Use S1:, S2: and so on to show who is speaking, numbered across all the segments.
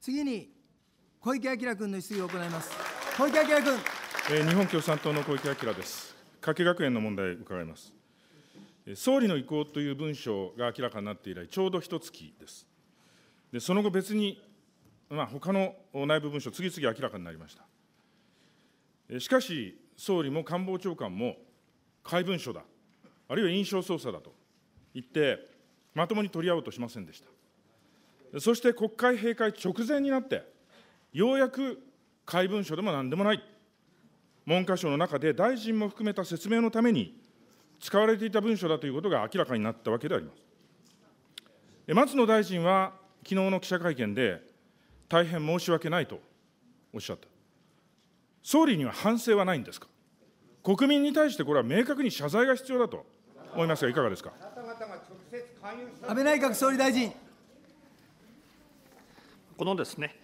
S1: 次に小池晃君の質疑を行います。小池晃君。
S2: えー、日本共産党の小池晃です。加計学園の問題伺います。総理の意向という文書が明らかになって以来、ちょうど一月です。で、その後別に、まあ、他の内部文書、次々明らかになりました。しかし、総理も官房長官も、怪文書だ、あるいは印象操作だと言って、まともに取り合おうとしませんでした。そして国会閉会直前になって、ようやく怪文書でもなんでもない、文科省の中で大臣も含めた説明のために、使われていた文書だということが明らかになったわけであります。松野大臣は、昨日の記者会見で、大変申し訳ないとおっしゃった。総理には反省はないんですか国民に対してこれは明確に謝罪が必要だと思いますが、いかがですか。安倍
S1: 内閣総理大臣。
S2: この
S3: ですね、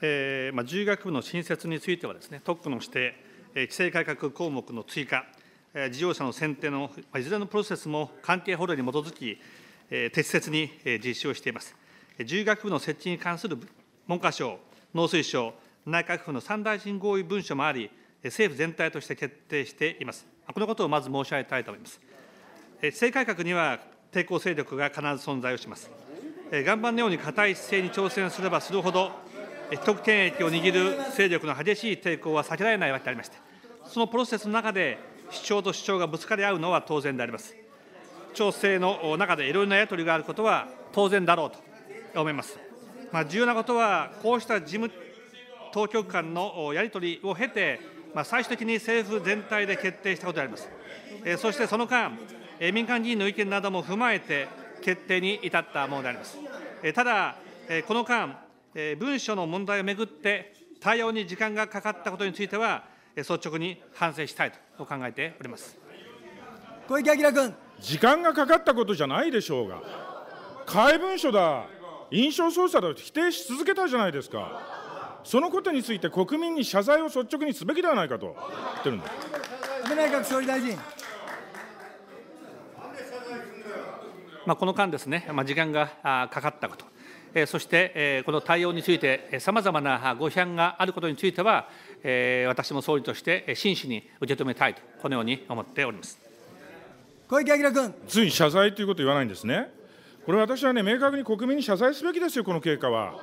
S3: えーまあ、獣医学部の新設についてはですね、特区の指定、え規制改革項目の追加、え事業者の選定の、まあ、いずれのプロセスも関係法令に基づき、えー、適切に、え実施をしています。獣医学部の設置に関する文科省、農水省、内閣府の三大臣合意文書もあり、政府全体として決定しています。このことをまず申し上げたいと思います。規制改革には抵抗勢力が必ず存在をします。岩盤のように硬い姿勢に挑戦すればするほど、得権益を握る勢力の激しい抵抗は避けられないわけでありまして、そのプロセスの中で、主張と主張がぶつかり合うのは当然であります。調整の中でいろいろなやり取りがあることは当然だろうと思います。まあ、重要なことは、こうした事務当局間のやり取りを経て、まあ、最終的に政府全体で決定したことであります。えそしてその間、民間議員の意見なども踏まえて、決定に至ったものであります。ただ、この間、文書の問題をめぐって対応に時間がかかったことについては、率直に反省したいと考えております
S2: 小池晃君。時間がかかったことじゃないでしょうが、怪文書だ、印象操作だと否定し続けたじゃないですか、そのことについて国民に謝罪を率直にすべきではないかと言ってるんで安倍内閣総理大
S1: 臣
S3: まあ、この間ですね、まあ、時間がかかったこと、えそして、えこの対応について、さまざまなご批判があることについては、え私も総理として真摯に
S2: 受け止めたいと、このように思っております小池晃君。つい謝罪ということを言わないんですね。これ、私はね、明確に国民に謝罪すべきですよ、この経過は。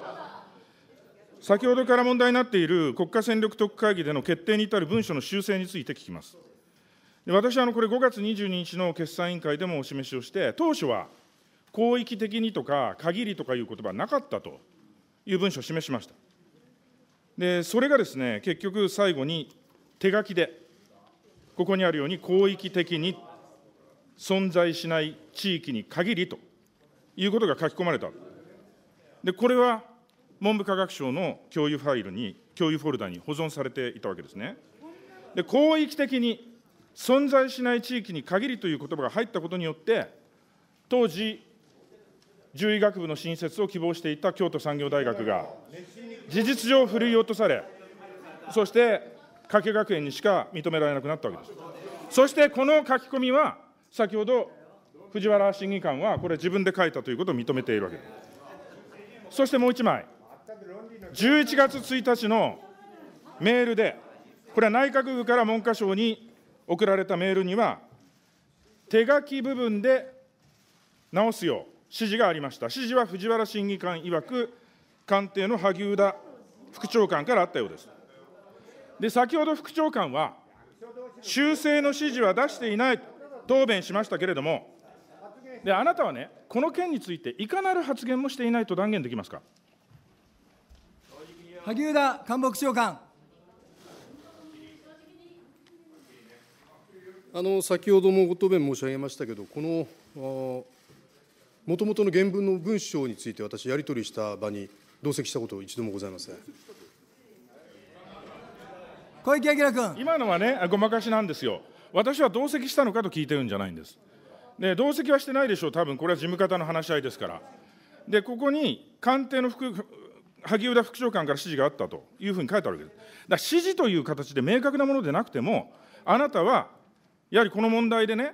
S2: 先ほどから問題になっている国家戦略特区会議での決定に至る文書の修正について聞きます。私はあのこれ、5月22日の決算委員会でもお示しをして、当初は広域的にとか、限りとかいう言葉はなかったという文書を示しました。でそれがですね、結局、最後に手書きで、ここにあるように、広域的に存在しない地域に限りということが書き込まれた。でこれは文部科学省の共有ファイルに、共有フォルダに保存されていたわけですね。で広域的に存在しない地域に限りという言葉が入ったことによって、当時、獣医学部の新設を希望していた京都産業大学が、事実上、振るい落とされ、そして加計学園にしか認められなくなったわけです。そしてこの書き込みは、先ほど藤原審議官は、これ、自分で書いたということを認めているわけです。そしてもう1枚、11月1日のメールで、これは内閣府から文科省に送られたメールには、手書き部分で直すよう指示がありました。指示は藤原審議官曰く、官邸の萩生田副長官からあったようです。で、先ほど副長官は、修正の指示は出していないと答弁しましたけれども、であなたはね、この件について、いかなる発言もしていないと断言できますか。萩生田官房長官。
S1: あの先ほどもご答弁申し上げましたけど、この
S4: もともとの原文の文章について、私、やり取りした場に同席したこと、一度
S2: もございません。小池晃君。今のはね、ごまかしなんですよ。私は同席したのかと聞いてるんじゃないんです。で同席はしてないでしょう、多分これは事務方の話し合いですから。で、ここに官邸の副萩生田副長官から指示があったというふうに書いてあるわけです。だ指示という形で明確なものでなくても、あなたはやはりこの問題でね、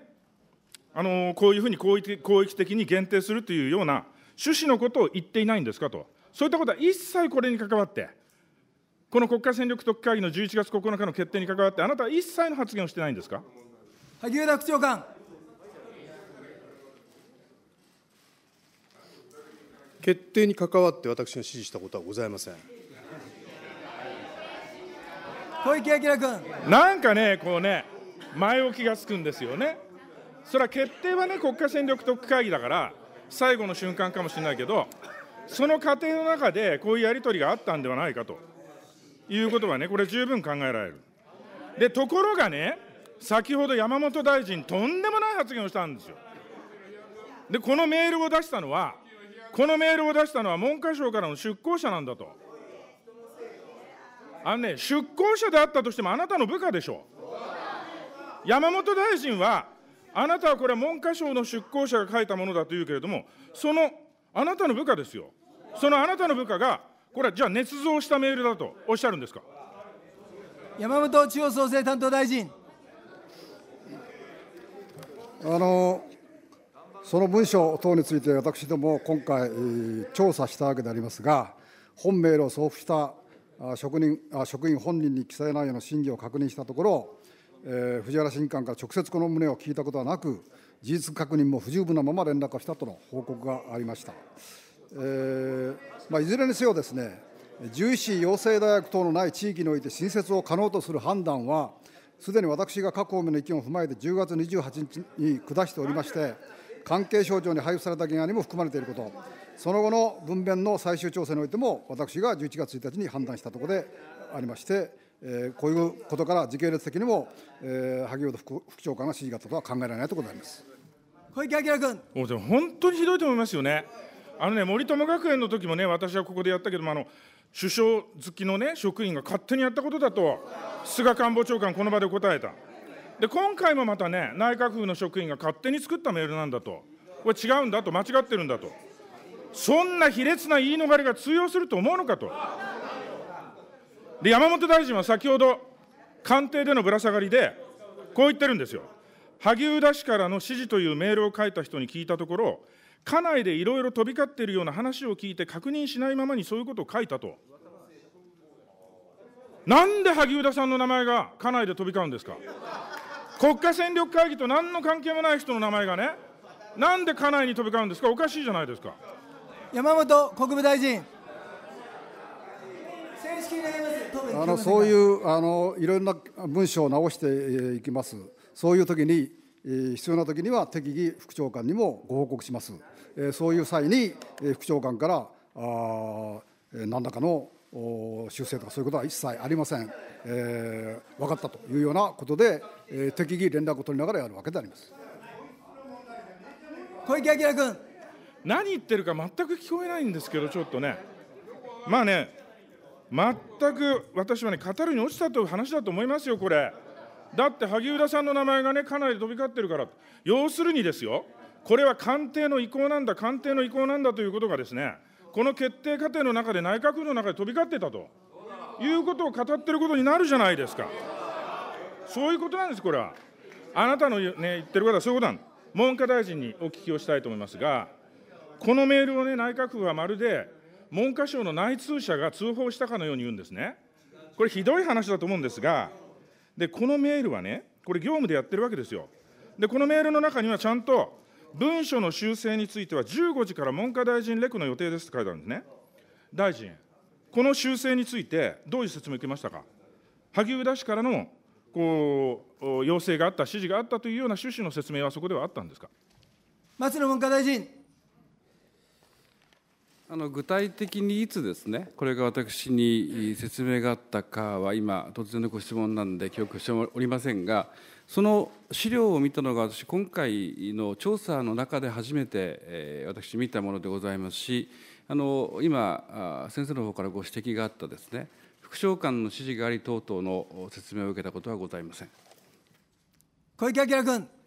S2: あのこういうふうに広域広域的に限定するというような趣旨のことを言っていないんですかと、そういったことは一切これに関わって、この国家戦略特会議の11月9日の決定に関わって、あなたは一切の発言をしてないんですか萩生田副長官。決定に関わって私が指示したことはございません。小池晃君。なんかね、こうね。前置きがつくんですよね。それは決定はね、国家戦略特区会議だから、最後の瞬間かもしれないけど、その過程の中でこういうやり取りがあったんではないかということはね、これ、十分考えられる。で、ところがね、先ほど山本大臣、とんでもない発言をしたんですよ。で、このメールを出したのは、このメールを出したのは文科省からの出向者なんだと。あのね、出向者であったとしても、あなたの部下でしょう。山本大臣は、あなたはこれは文科省の出向者が書いたものだというけれども、そのあなたの部下ですよ。そのあなたの部下が、これはじゃあ、捏造したメールだとおっしゃるんですか。山本地方創生担当大臣。
S4: あのその文書等について、私ども今回、調査したわけでありますが、本メールを送付した職人職員本人に記載内容の真偽を確認したところ、えー、藤原新官から直接この旨を聞いたことはなく、事実確認も不十分なまま連絡をしたとの報告がありました。えーまあ、いずれにせよですね、獣医師養成大学等のない地域において新設を可能とする判断は、すでに私が各方面の意見を踏まえて10月28日に下しておりまして、関係省庁に配布された原案にも含まれていること、その後の文面の最終調整においても、私が11月1日に判断したところでありまして、えー、こういうことから時系列的にも、え
S2: ー、萩生田副副長官が指示があったとは考えられないところであります小池晃君。でも本当にひどいと思いますよね。あのね、森友学園の時もね、私はここでやったけども、あの首相好きのね、職員が勝手にやったことだと、菅官房長官、この場で答えた。で、今回もまたね、内閣府の職員が勝手に作ったメールなんだと、これ違うんだと、間違ってるんだと、そんな卑劣な言い逃れが通用すると思うのかと。で、山本大臣は先ほど、官邸でのぶら下がりで、こう言ってるんですよ。萩生田氏からの指示というメールを書いた人に聞いたところ、家内でいろいろ飛び交っているような話を聞いて、確認しないままにそういうことを書いたと。なんで萩生田さんの名前が家内で飛び交うんですか。国家戦略会議と何の関係もない人の名前がね、なんで家内に飛び交うんですか、おかしいじゃないですか。山本国務大臣。
S1: あのそう
S4: いうあのいろんな文章を直していきます。そういう時に必要な時には適宜副長官にもご報告します。そういう際に副長官からあ何らかの修正とかそういうことは一切ありません、えー、分かったというようなことで、
S2: えー、適宜連絡を取りながらやるわけであります小池晃君何言ってるか全く聞こえないんですけどちょっとねまあね全く私はね、語るに落ちたという話だと思いますよ、これ。だって萩生田さんの名前がね、かなり飛び交ってるから、要するにですよ、これは官邸の意向なんだ、官邸の意向なんだということがですね、この決定過程の中で、内閣府の中で飛び交ってたということを語ってることになるじゃないですか。そういうことなんです、これは。あなたの、ね、言ってることはそういうことなん文科大臣にお聞きをしたいと思いますが、このメールをね、内閣府はまるで文科省の内通者が通報したかのように言うんですね。これ、ひどい話だと思うんですが、でこのメールはね、これ、業務でやってるわけですよ。で、このメールの中にはちゃんと、文書の修正については15時から文科大臣レクの予定ですって書いてあるんですね。大臣、この修正について、どういう説明を受けましたか。萩生田氏からのこう要請があった、指示があったというような趣旨の説明はそこではあったんですか松野文科大臣。あの具体的にいつですね、これが
S5: 私に説明があったかは、今、突然のご質問なんで、記憶しておりませんが、その資料を見たのが、私、今回の調査の中で初めて、え私、見たものでございますし、あの今、先生の方からご指摘があったですね、副長官の指示があり等々の説明を受けたことはございません。
S2: 小池晃君。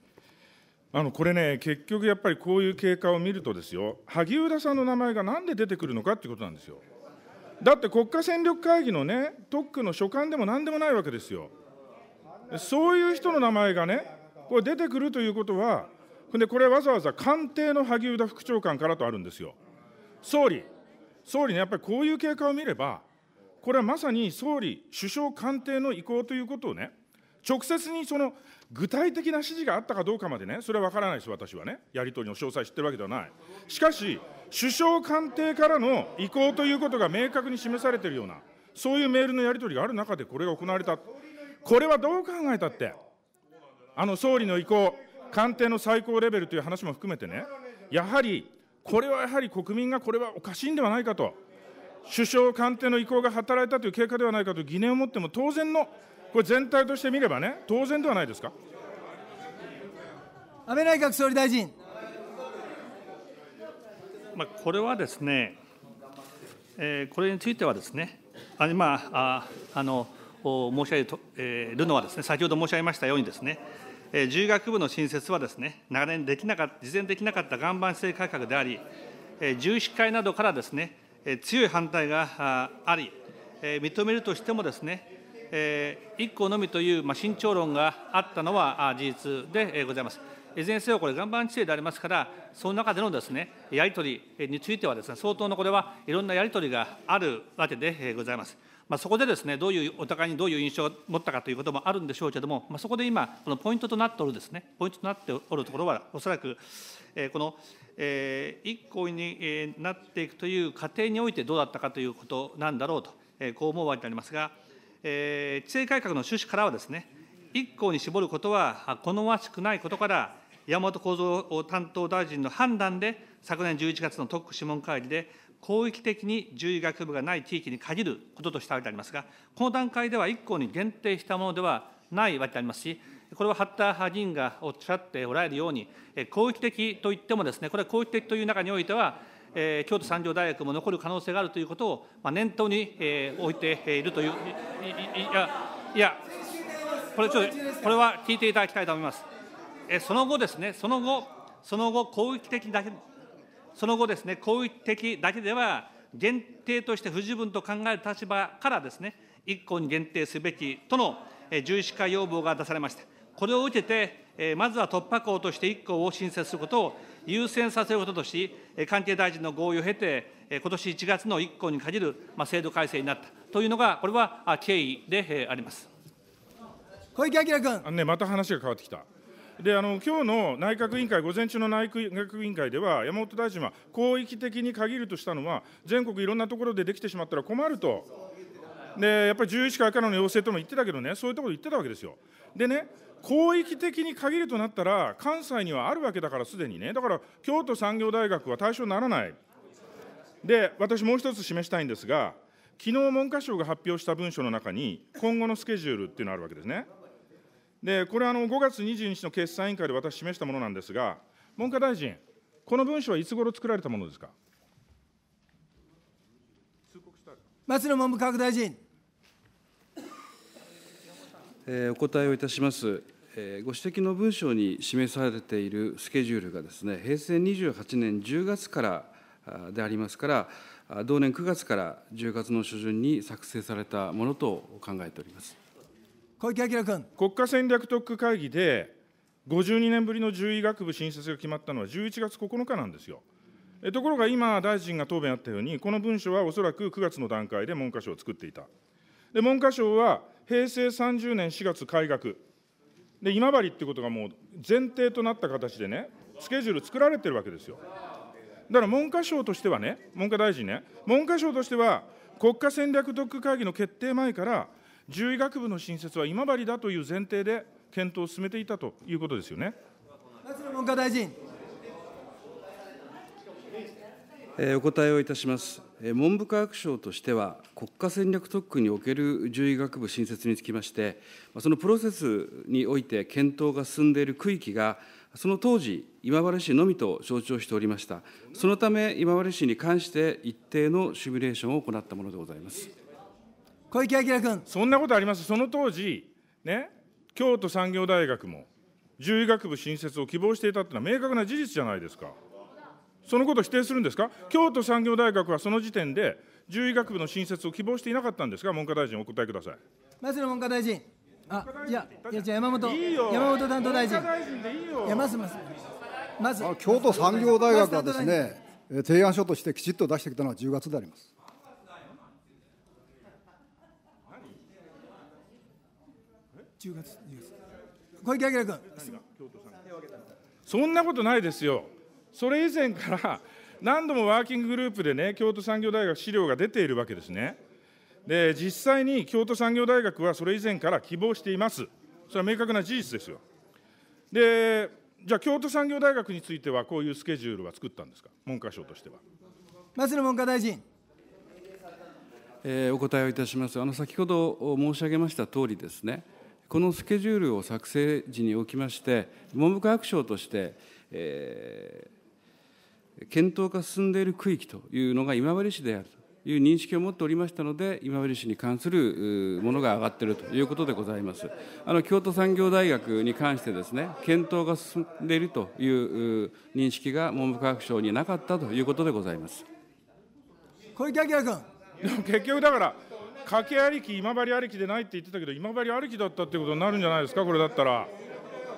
S2: あのこれね、結局やっぱりこういう経過を見るとですよ、萩生田さんの名前がなんで出てくるのかっていうことなんですよ。だって国家戦略会議のね、特区の所管でもなんでもないわけですよ。そういう人の名前がね、これ出てくるということは、でこれわざわざ官邸の萩生田副長官からとあるんですよ。総理、総理ね、やっぱりこういう経過を見れば、これはまさに総理、首相官邸の意向ということをね、直接にその具体的な指示があったかどうかまでね、それは分からないです、私はね、やり取りの詳細知ってるわけではない。しかし、首相官邸からの意向ということが明確に示されているような、そういうメールのやり取りがある中でこれが行われた、これはどう考えたって、あの総理の意向、官邸の最高レベルという話も含めてね、やはり、これはやはり国民がこれはおかしいんではないかと、首相官邸の意向が働いたという経過ではないかと疑念を持っても当然のこれ全体として見ればね、当然ではないですか。安倍内閣総理大臣。
S3: まあ、これはですね、えー、これについてはですね、あまあ、あの申し上げる,、えるのはですね、先ほど申し上げましたようにですね、えー、重学部の新設はですね、長年できなかった、事前できなかった岩盤性改革であり、えー、重視会などからですね、えー、強い反対があり、えー、認めるとしてもですね、え1項のみという、ま慎重論があったのは事実でございます。いずれにせよ、これ、岩盤規制でありますから、その中でのですねやり取りについてはです、ね、相当のこれはいろんなやり取りがあるわけでございます。まあ、そこでですねどういうお互いにどういう印象を持ったかということもあるんでしょうけれども、まあ、そこで今、このポイントとなっておるですね、ポイントとなっておるところは、おそらく、えー、この、えー、一に、なっていくという過程においてどうだったかということなんだろうと、えー、こう思うわけでありますが、えー、規制改革の趣旨からはですね、1項に絞ることは好ましくないことから、山本構造担当大臣の判断で、昨年11月の特区諮問会議で、広域的に獣医学部がない地域に限ることとしたわけでありますが、この段階では1項に限定したものではないわけでありますし、これは八田議員がおっしゃっておられるように、広域的といってもですね、これは広域的という中においては、えー、京都産業大学も残る可能性があるということを、まあ、念頭に、えー、置いているという、いいや、いやこれちょっと、これは聞いていただきたいと思います。えー、その後ですね、その後、その後、攻撃的だけ、その後ですね、攻撃的だけでは、限定として不十分と考える立場からですね、1個に限定すべきとの獣医化要望が出されました。これを受けて、まずは突破口として1個を新設することを優先させることとし、関係大臣の合意を経て、今年1月の1項に限る制度改正になったというのが、これは経緯であります
S2: 小池晃君。あのね、また話が変わってきた。であの今日の内閣委員会、午前中の内閣委員会では、山本大臣は広域的に限るとしたのは、全国いろんなところでできてしまったら困ると、でやっぱり11回からの要請とも言ってたけどね、そういうところ言ってたわけですよ。でね広域的に限るとなったら、関西にはあるわけだから、すでにね、だから京都産業大学は対象にならない。で、私、もう一つ示したいんですが、昨日文科省が発表した文書の中に、今後のスケジュールっていうのがあるわけですね。で、これあの、5月22日の決算委員会で私、示したものなんですが、文科大臣、この文書はいつ頃作られたものですか。松野
S1: 文部科学大臣。
S2: えー、お答えをいたします。
S5: ご指摘の文書に示されているスケジュールがですね、平成28年10月からでありますから、同年9月から10月の初旬に作成されたものと考えております
S2: 小池晃君。国家戦略特区会議で、52年ぶりの獣医学部新設が決まったのは11月9日なんですよ。ところが今、大臣が答弁あったように、この文書はおそらく9月の段階で文科省を作っていた。で文科省は平成30年4月開学で今治ってことがもう前提となった形でね、スケジュール作られてるわけですよ。だから文科省としてはね、文科大臣ね、文科省としては、国家戦略特区会議の決定前から、獣医学部の新設は今治だという前提で検討を進めていたということですよね。
S1: 野文科大臣。
S5: えお答えをいたします。文部科学省としては、国家戦略特区における獣医学部新設につきまして、そのプロセスにおいて検討が進んでいる区域が、その当時、今治市のみと承知をしておりました。そのため、今治市に関して一定のシミュレーションを行ったものでございます。
S2: 小池晃君。そんなことあります。その当時、ね、京都産業大学も獣医学部新設を希望していたというのは明確な事実じゃないですか。そのことを否定するんですか、京都産業大学はその時点で、獣医学部の新設を希望していなかったんですか、文科大臣、お答えください。
S1: 松野文科大臣、あいや、いや、山本、いい山本担当大臣、大臣でいいよいや、まま
S2: まず、京都産業大学は
S1: ですね、
S4: 提案書としてきちっと出してきたのは10月であります。
S2: 10月 ,10 月小池晃君そんなことないですよそれ以前から何度もワーキンググループでね、京都産業大学資料が出ているわけですね。で、実際に京都産業大学はそれ以前から希望しています。それは明確な事実ですよ。で、じゃあ、京都産業大学については、こういうスケジュールは作ったんですか、文科省としては。
S1: 松野文科大臣。
S2: えー、お
S5: 答えをいたします。あの先ほど申し上げました通りですね、このスケジュールを作成時におきまして、文部科学省として、えー検討が進んでいる区域というのが今治市であるという認識を持っておりましたので、今治市に関するものが上がっているということでございます。あの京都産業大学に関してですね、検討が進んでいるという認識が文部科学省になかったということでございます。
S2: 小池晃君。結局だから、掛けありき、今治ありきでないって言ってたけど、今治ありきだったってことになるんじゃないですか、これだったら。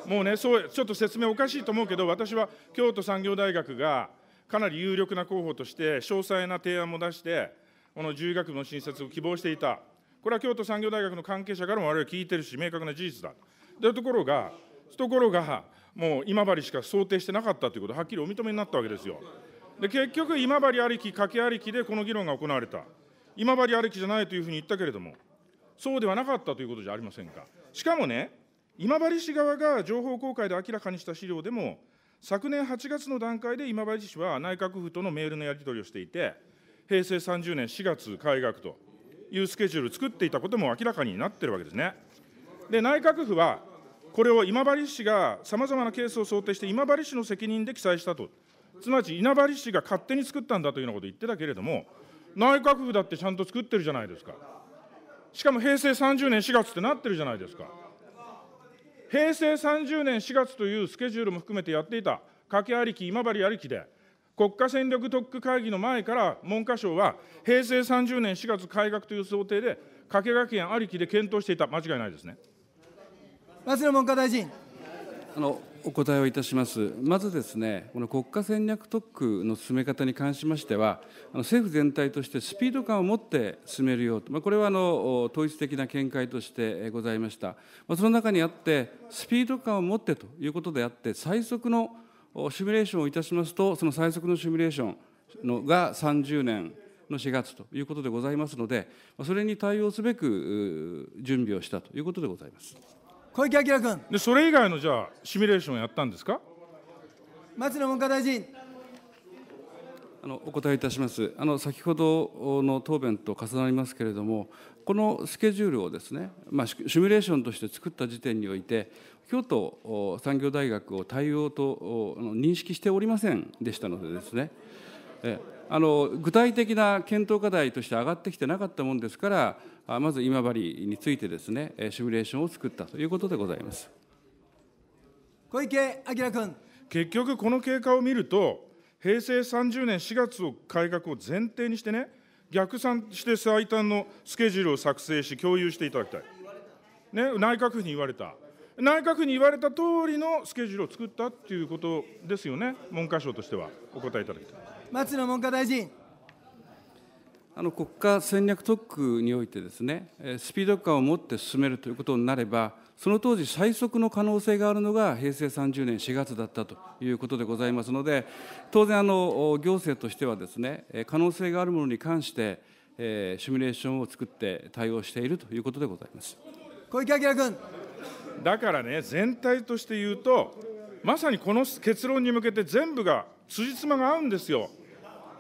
S2: もうね、そうちょっと説明おかしいと思うけど、私は京都産業大学が、かなり有力な候補として、詳細な提案も出して、この獣医学部の新設を希望していた、これは京都産業大学の関係者からも我々聞いてるし、明確な事実だ。というところが、ところが、もう今治しか想定してなかったということはっきりお認めになったわけですよ。で結局、今治ありき、掛けありきでこの議論が行われた、今治ありきじゃないというふうに言ったけれども、そうではなかったということじゃありませんか。しかもね、今治市側が情報公開で明らかにした資料でも、昨年8月の段階で今治市は内閣府とのメールのやり取りをしていて、平成30年4月開学というスケジュールを作っていたことも明らかになっているわけですね。で、内閣府は、これを今治市がさまざまなケースを想定して、今治市の責任で記載したと、つまり稲葉市が勝手に作ったんだというようなことを言ってたけれども、内閣府だってちゃんと作ってるじゃないですか。しかも平成30年4月ってなってるじゃないですか。平成30年4月というスケジュールも含めてやっていた、掛けありき、今治ありきで、国家戦略特区会議の前から文科省は、平成30年4月改革という想定で、掛学園ありきで検討していた、間違いないですね。松野文科
S1: 大臣
S5: あのお答えをいたします。まずですね、この国家戦略特区の進め方に関しましては、あの政府全体としてスピード感を持って進めるようと、まあ、これはあの統一的な見解としてございました。まあ、その中にあって、スピード感を持ってということであって、最速のシミュレーションをいたしますと、その最速のシミュレーションのが30年の4月ということでございますので、それに対応すべく準備をしたということでございます。小池晃君。で、それ以外のじゃあ、シミュレーションやったんですか
S1: 松野文科大臣。
S5: あのお答えいたしますあの先ほどの答弁と重なりますけれども、このスケジュールをですね、まあ、シミュレーションとして作った時点において、京都産業大学を対応と認識しておりませんでしたのでですね、えあの具体的な検討課題として上がってきてなかったもんですから、まず今治についてですねシミュレーションを作ったということでございます
S2: 小池晃君結局この経過を見ると平成30年4月を改革を前提にしてね逆算して最短のスケジュールを作成し共有していただきたい、ね、内閣府に言われた内閣府に言われた通りのスケジュールを作ったっていうことですよね文科省としてはお答えいただきたい松野文科大臣あの国家戦略特区
S5: においてですね、スピード感を持って進めるということになれば、その当時、最速の可能性があるのが平成30年4月だったということでございますので、当然行政としてはですね、可能性があるものに関して、シミュレーションを作って対応しているということでございます小
S2: 池晃君。だからね、全体として言うと、まさにこの結論に向けて全部が、辻褄が合うんですよ、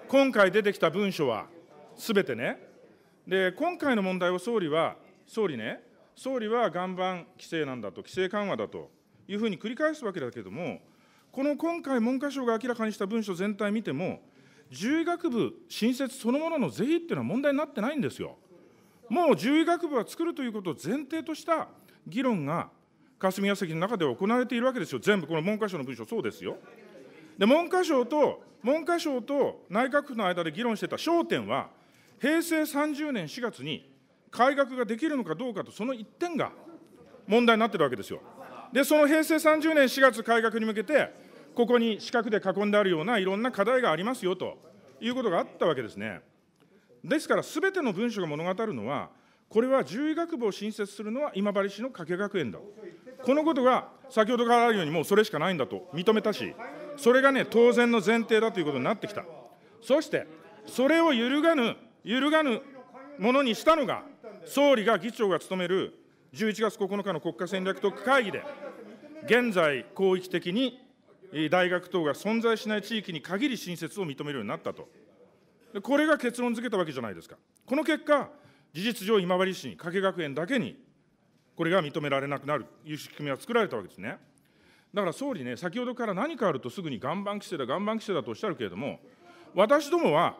S2: 今回出てきた文書は。すべてね。で、今回の問題を総理は、総理ね、総理は岩盤規制なんだと、規制緩和だというふうに繰り返すわけだけども、この今回、文科省が明らかにした文書全体見ても、獣医学部新設そのものの是非っていうのは問題になってないんですよ。もう獣医学部は作るということを前提とした議論が霞が関の中では行われているわけですよ、全部、この文科省の文書、そうですよ。で、文科省と、文科省と内閣府の間で議論してた焦点は、平成30年4月に改革ができるのかどうかと、その一点が問題になってるわけですよ。で、その平成30年4月改革に向けて、ここに四角で囲んであるようないろんな課題がありますよということがあったわけですね。ですから、すべての文書が物語るのは、これは獣医学部を新設するのは今治市の加計学園だ。このことが先ほどからあるように、もうそれしかないんだと認めたし、それがね、当然の前提だということになってきた。そして、それを揺るがぬ揺るがぬものにしたのが、総理が議長が務める11月9日の国家戦略特区会議で、現在、広域的に大学等が存在しない地域に限り新設を認めるようになったと、これが結論付けたわけじゃないですか。この結果、事実上、今治市に加計学園だけに、これが認められなくなるという仕組みは作られたわけですね。だから総理ね、先ほどから何かあるとすぐに岩盤規制だ、岩盤規制だとおっしゃるけれども、私どもは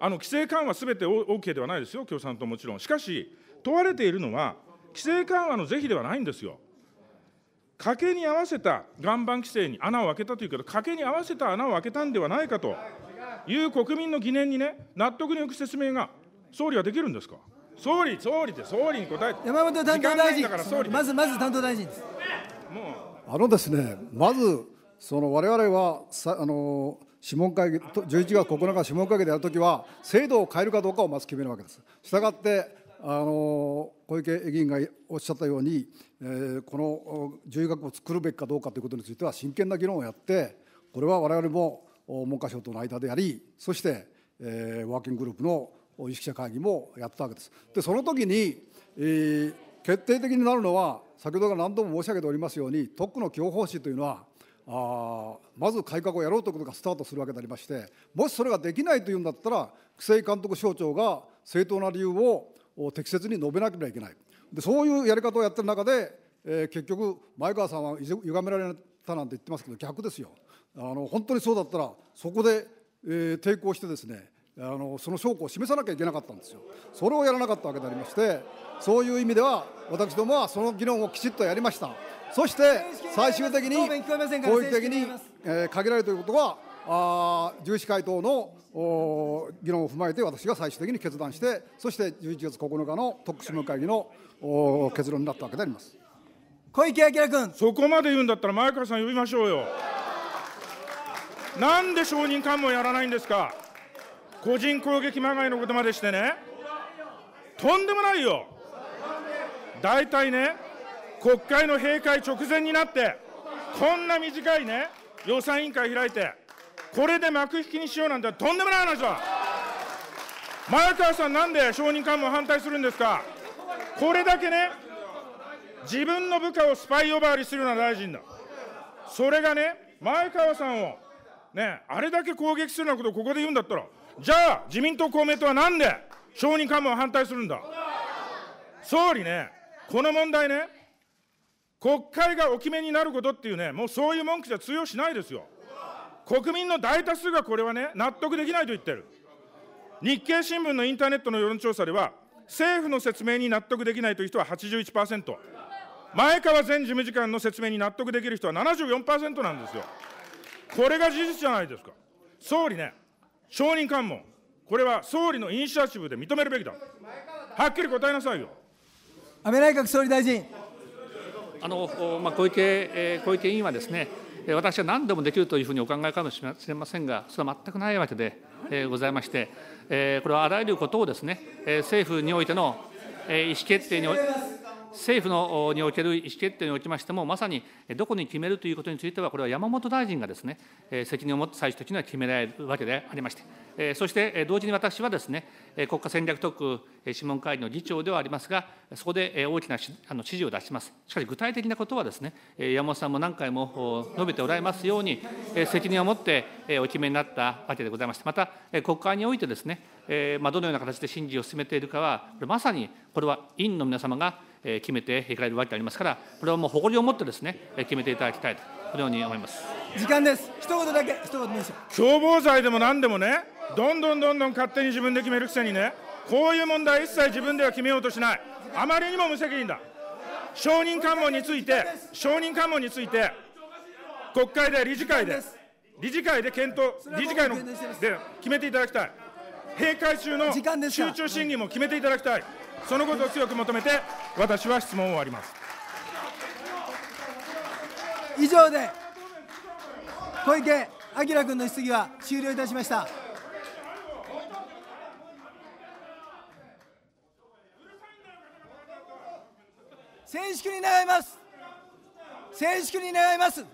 S2: あの規制緩和すべて OK ではないですよ、共産党もちろん。しかし、問われているのは、規制緩和の是非ではないんですよ。家計に合わせた岩盤規制に穴を開けたというけど、家計に合わせた穴を開けたんではないかという国民の疑念にね、納得のいく説明が、総理はできるんですか。総理、総理で総理に答えて、山本担当大臣、まずまず担当大臣です。
S4: もうあのですね、まず、その我々はさあの諮問会議11月9日諮問会議でやるときは制度を変えるかどうかをまず決めるわけです。したがってあの小池議員がおっしゃったように、えー、この獣医学を作るべきかどうかということについては真剣な議論をやってこれは我々も文科省との間でありそして、えー、ワーキンググループの有識者会議もやったわけです。でその時に、えー、決定的になるのは先ほどから何度も申し上げておりますように特区の基本方針というのはあまず改革をやろうということがスタートするわけでありましてもしそれができないというんだったら規制監督省庁が正当な理由を適切に述べなければいけないでそういうやり方をやってる中で、えー、結局前川さんは歪められたなんて言ってますけど逆ですよあの本当にそうだったらそこで、えー、抵抗してですねあのその証拠を示さなきゃいけなかったんですよそれをやらなかったわけでありましてそういう意味では私どもはその議論をきちっとやりました。そして最終的に攻撃的に、え限られるということは、あ重視回答の議論を踏まえて私が最終的に決断してそして11月9日
S2: の特殊務会議の結論になったわけであります小池晃君そこまで言うんだったら前川さん呼びましょうよなんで承認官もやらないんですか個人攻撃まがいのことまでしてねとんでもないよ大体ね国会の閉会直前になって、こんな短いね、予算委員会開いて、これで幕引きにしようなんてとんでもない話だ。前川さん、なんで証人喚問反対するんですか。これだけね、自分の部下をスパイ呼ばわりするような大臣だ。それがね、前川さんを、ね、あれだけ攻撃するようなことをここで言うんだったら、じゃあ、自民党、公明党はなんで証人喚問反対するんだ。総理ね、この問題ね、国会がお決めになることっていうね、もうそういう文句じゃ通用しないですよ。国民の大多数がこれはね、納得できないと言ってる。日経新聞のインターネットの世論調査では、政府の説明に納得できないという人は81%、前川前事務次官の説明に納得できる人は74%なんですよ。これが事実じゃないですか。総理ね、証人喚問、これは総理のイニシアチブで認めるべきだ。はっきり答えなさいよ。安倍内閣総理大臣。あの、まあ、小池
S3: 小池委員はですね私は何でもできるというふうにお考えかもしれませんが、それは全くないわけでございまして、これはあらゆることをですね、政府においての意思決定において、政府のにおける意思決定におきましても、まさにどこに決めるということについては、これは山本大臣がですね、責任を持って最終的には決められるわけでありまして、そして同時に私はですね、国家戦略特区諮問会議の議長ではありますが、そこで大きな指示を出します。しかし具体的なことはですね、山本さんも何回も述べておられますように、責任を持ってお決めになったわけでございまして、また国会においてですね、どのような形で審議を進めているかは、まさにこれは委員の皆様が決めていかれるわけでありますから、これはもう誇りを持ってですね、決めていただきたいと、このように思います。
S2: 時間です。一言だけ、一言です共謀罪でも何でもね、どんどんどんどん勝手に自分で決めるくせにね、こういう問題一切自分では決めようとしない。あまりにも無責任だ。証人喚問について、証人喚問について、国会で、理事会で、理事会で検討、理事会ので決めていただきたい。閉会中の集中審議も決めていただきたい。そのことを強く求めて、私は質問を終わります。
S1: 以上で小池晃君の質疑は終了いたしました。静粛に願います。静粛に願います。